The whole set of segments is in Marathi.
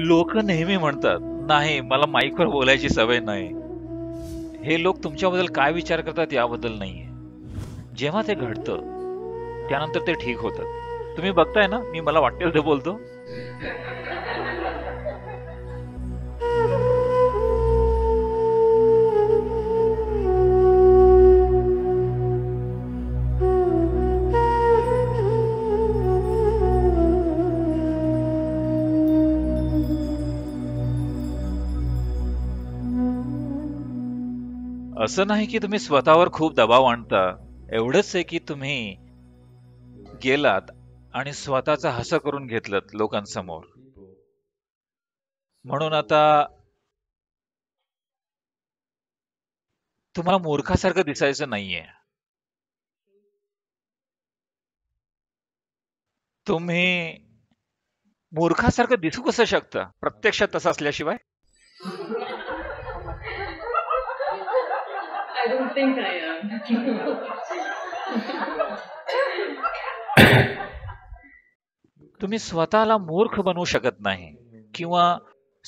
लोक नेहमी म्हणतात नाही मला माईकवर बोलायची सवय नाही हे लोक तुमच्याबद्दल काय विचार करतात याबद्दल नाहीये जेव्हा ते घडतं त्यानंतर ते ठीक होतात तुम्ही बघताय ना मी मला वाटेल ते बोलतो असं नाही की तुम्ही स्वतःवर खूप दबाव आणता एवढंच आहे की तुम्ही गेलात आणि स्वतःचा हस करून घेतलं लोकांसमोर म्हणून आता तुम्हाला मूर्खासारखं दिसायचं नाहीये तुम्ही मूर्खासारखं दिसू कसं शकता प्रत्यक्षात तसं असल्याशिवाय I don't think I am. तुम्ही स्वतःला मूर्ख बनवू शकत नाही किंवा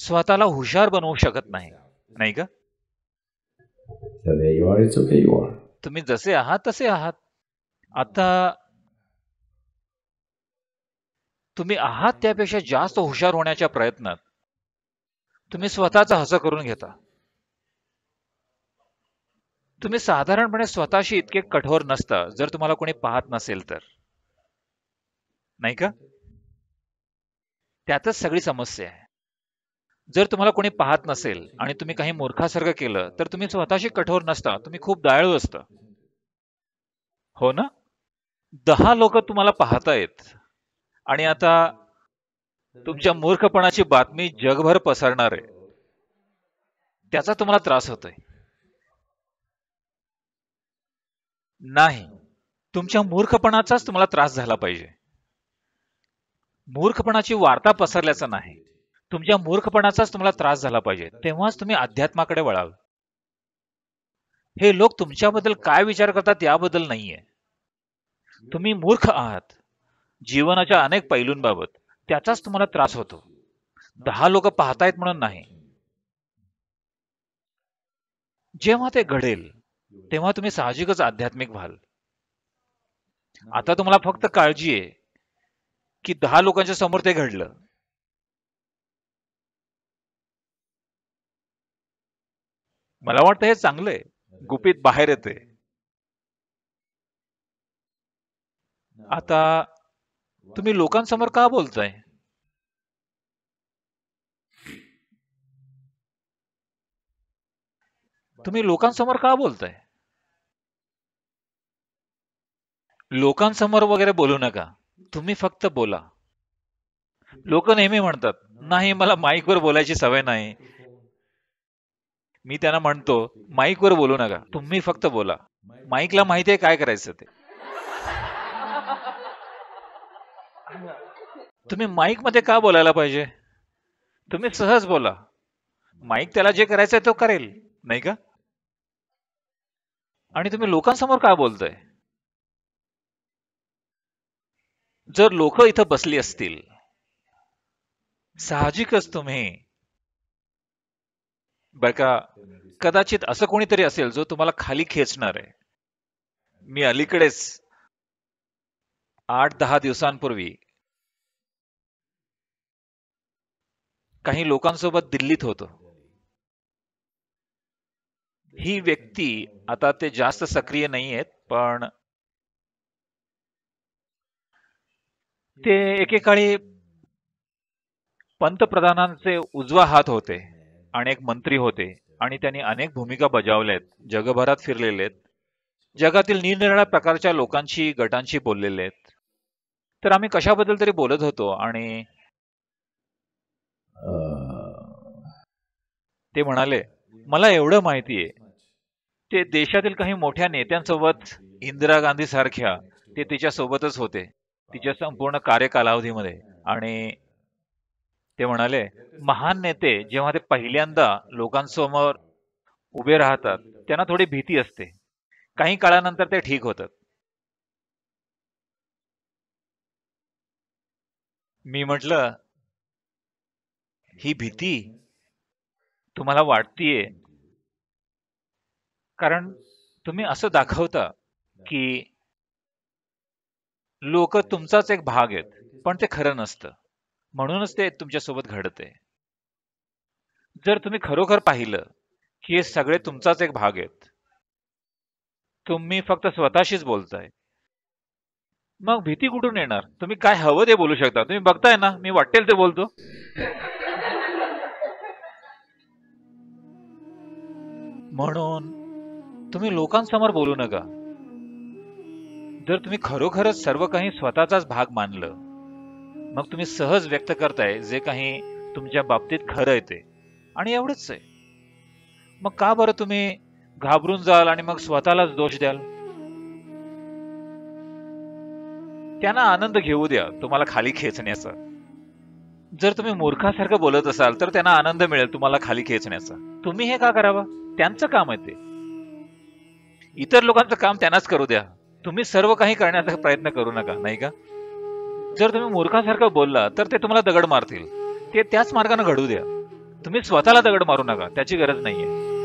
स्वतःला हुशार बनवू शकत नाही नाही का तुम्ही जसे आहात तसे आहात आता तुम्ही आहात त्यापेक्षा जास्त हुशार होण्याच्या प्रयत्नात तुम्ही स्वतःचा हस करून घेता तुम्ही साधारणपणे स्वतःशी इतके कठोर नसता जर तुम्हाला कोणी पाहत नसेल तर नाही का त्यातच सगळी समस्या आहे जर तुम्हाला कोणी पाहत नसेल आणि तुम्ही काही मूर्खासारखं केलं तर तुम्ही स्वतःशी कठोर नसता तुम्ही खूप दयाळू असता हो ना दहा लोक तुम्हाला पाहतायत आणि आता तुमच्या मूर्खपणाची बातमी जगभर पसरणार आहे त्याचा तुम्हाला त्रास होतोय नाही तुमच्या मूर्खपणाचाच तुम्हाला त्रास झाला पाहिजे मूर्खपणाची वार्ता पसरल्याचा नाही तुमच्या मूर्खपणाचाच तुम्हाला त्रास झाला पाहिजे तेव्हाच तुम्ही अध्यात्माकडे वळाल हे लोक तुमच्याबद्दल काय विचार करतात याबद्दल नाहीये तुम्ही मूर्ख आहात जीवनाच्या अनेक पैलूंबाबत त्याचाच तुम्हाला त्रास होतो दहा लोक पाहतायत म्हणून नाही जेव्हा ते घडेल तेव्हा तुम्ही साहजिकच आध्यात्मिक व्हाल आता तुम्हाला फक्त काळजी आहे की दहा लोकांच्या समोर ते घडलं मला वाटतं हे चांगलंय गुपित बाहेर येते आता तुम्ही लोकांसमोर का बोलताय तुम्ही लोकांसमोर का बोलताय लोकांसमोर वगैरे बोलू नका तुम्ही फक्त बोला लोक नेहमी म्हणतात नाही मला माईकवर बोलायची सवय नाही मी त्यांना म्हणतो माईकवर बोलू नका तुम्ही फक्त बोला माईकला माहिती आहे काय करायचं ते तुम्ही माईक मध्ये का बोलायला पाहिजे तुम्ही सहज बोला माईक त्याला जे करायचंय तो करेल नाही का आणि तुम्ही लोकांसमोर का बोलताय जर लोक इथं बसली असतील साहजिकच तुम्ही बर का कदाचित असं कोणीतरी असेल जो तुम्हाला खाली खेचणार आहे मी अलीकडेच आठ दहा दिवसांपूर्वी काही लोकांसोबत दिल्लीत होतो ही व्यक्ती आता ते जास्त सक्रिय नाही आहेत पण ते एकेकाळी पंतप्रधानांचे उजवा हात होते अनेक मंत्री होते आणि त्यांनी अनेक भूमिका बजावल्या आहेत जगभरात फिरलेले आहेत जगातील निरनिराळ्या प्रकारच्या लोकांशी गटांशी बोललेले आहेत तर आम्ही कशाबद्दल तरी बोलत होतो आणि ते म्हणाले मला एवढं माहिती आहे ते देशातील काही मोठ्या नेत्यांसोबत इंदिरा गांधी सारख्या ते तिच्यासोबतच होते तिच्या संपूर्ण कार्यकालावधीमध्ये आणि ते म्हणाले महान नेते जेव्हा ते पहिल्यांदा लोकांसमोर उभे राहतात त्यांना थोडी भीती असते काही काळानंतर ते ठीक होतात मी म्हटलं ही भीती तुम्हाला वाटतीये कारण तुम्ही असं दाखवता की लोक तुमचाच एक भाग आहेत पण ते खरं नसतं म्हणूनच ते तुमच्यासोबत घडते जर तुम्ही खरोखर पाहिलं की हे सगळे तुमचाच एक भाग आहेत तुम्ही फक्त स्वतःशीच बोलताय मग भीती कुठून येणार तुम्ही काय हवं ते बोलू शकता तुम्ही बघताय ना मी वाटेल ते बोलतो म्हणून तुम्ही लोकांसमोर बोलू नका जर तुम्ही खरोखरच सर्व काही स्वतःचाच भाग मानलं मग तुम्ही सहज व्यक्त करताय जे काही तुमच्या बाबतीत खरं येते आणि एवढंच आहे मग का बरं तुम्ही घाबरून जाल आणि मग स्वतःलाच दोष द्याल त्यांना आनंद घेऊ द्या तुम्हाला खाली खेचण्याचा जर तुम्ही मूर्खासारखं बोलत असाल तर त्यांना आनंद मिळेल तुम्हाला खाली खेचण्याचा तुम्ही हे का करावं त्यांचं काम आहे ते इतर लोकांचं काम त्यांनाच करू द्या तुम्ही सर्व काही करण्याचा प्रयत्न करू नका नाही का जर तुम्ही मूर्खासारखं बोलला तर ते तुम्हाला दगड मारतील ते त्याच मार्गाने घडू द्या तुम्ही स्वतःला दगड मारू नका त्याची गरज नाहीये